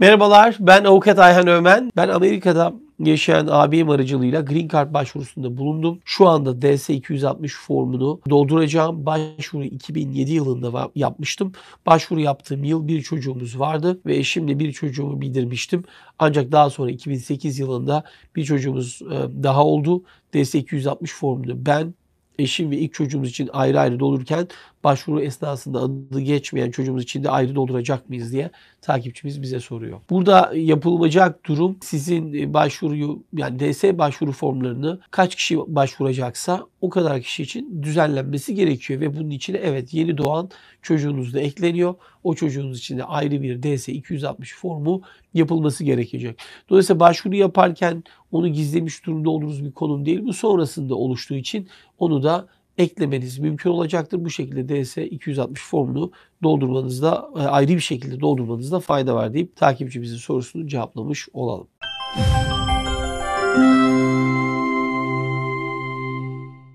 Merhabalar ben avukat Ayhan Ömen. Ben Amerika'da yaşayan abim aracılığıyla Green Card başvurusunda bulundum. Şu anda DS-260 formunu dolduracağım. Başvuru 2007 yılında yapmıştım. Başvuru yaptığım yıl bir çocuğumuz vardı ve eşimle bir çocuğumu bildirmiştim. Ancak daha sonra 2008 yılında bir çocuğumuz e, daha oldu. DS-260 formunu ben eşim ve ilk çocuğumuz için ayrı ayrı dolurken başvuru esnasında adı geçmeyen çocuğumuz için de ayrı dolduracak mıyız diye takipçimiz bize soruyor. Burada yapılacak durum sizin e, başvuruyu yani DS başvuru formlarını kaç kişi başvuracaksa o kadar kişi için düzenlenmesi gerekiyor ve bunun için evet yeni doğan çocuğunuz da ekleniyor. O çocuğunuz için de ayrı bir DS 260 formu yapılması gerekecek. Dolayısıyla başvuru yaparken onu gizlemiş durumda olduğunuz bir konum değil. Bu sonrasında oluştuğu için onu da eklemeniz mümkün olacaktır. Bu şekilde DS 260 formunu doldurmanızda e, ayrı bir şekilde doldurmanızda fayda var deyip takipçimizin sorusunu cevaplamış olalım. Müzik